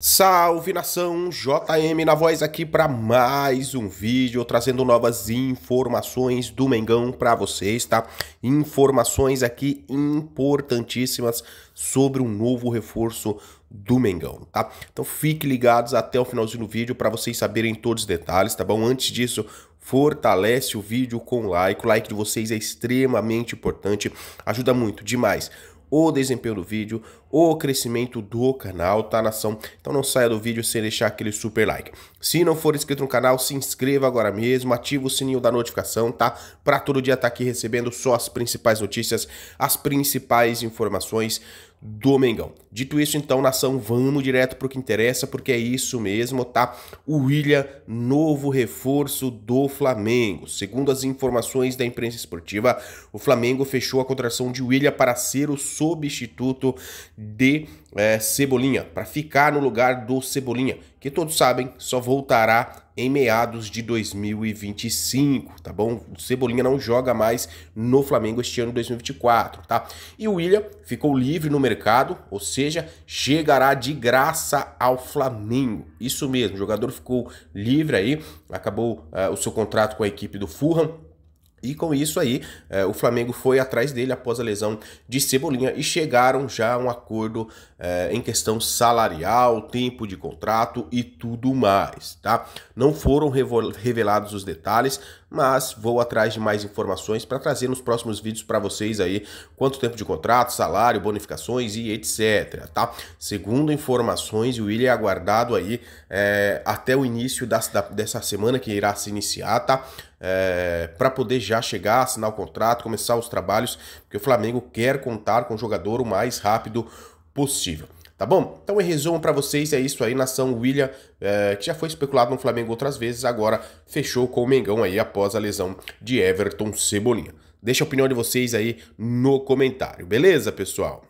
Salve nação, JM na voz aqui para mais um vídeo trazendo novas informações do Mengão para vocês, tá? Informações aqui importantíssimas sobre um novo reforço do Mengão, tá? Então fiquem ligados até o finalzinho do vídeo para vocês saberem todos os detalhes, tá bom? Antes disso, fortalece o vídeo com like, o like de vocês é extremamente importante, ajuda muito demais o desempenho do vídeo, o crescimento do canal, tá nação? Então não saia do vídeo sem deixar aquele super like. Se não for inscrito no canal, se inscreva agora mesmo, ativa o sininho da notificação, tá? Para todo dia estar tá aqui recebendo só as principais notícias, as principais informações do Mengão. Dito isso, então, nação, vamos direto para o que interessa, porque é isso mesmo, tá? O William, novo reforço do Flamengo. Segundo as informações da imprensa esportiva, o Flamengo fechou a contratação de William para ser o substituto de é, Cebolinha, para ficar no lugar do Cebolinha, que todos sabem só voltará em meados de 2025, tá bom? O Cebolinha não joga mais no Flamengo este ano 2024, tá? E o William ficou livre no mercado, ou seja, chegará de graça ao Flamengo. Isso mesmo, o jogador ficou livre aí, acabou uh, o seu contrato com a equipe do Fulham e com isso aí, é, o Flamengo foi atrás dele após a lesão de Cebolinha e chegaram já a um acordo é, em questão salarial, tempo de contrato e tudo mais, tá? Não foram revelados os detalhes, mas vou atrás de mais informações para trazer nos próximos vídeos para vocês aí quanto tempo de contrato, salário, bonificações e etc, tá? Segundo informações, o William é aguardado aí é, até o início da, dessa semana que irá se iniciar, tá? é, para poder já chegar, assinar o contrato, começar os trabalhos, porque o Flamengo quer contar com o jogador o mais rápido possível. Tá bom? Então, em resumo para vocês, é isso aí. Nação William, é, que já foi especulado no Flamengo outras vezes, agora fechou com o Mengão aí após a lesão de Everton Cebolinha. Deixa a opinião de vocês aí no comentário, beleza, pessoal?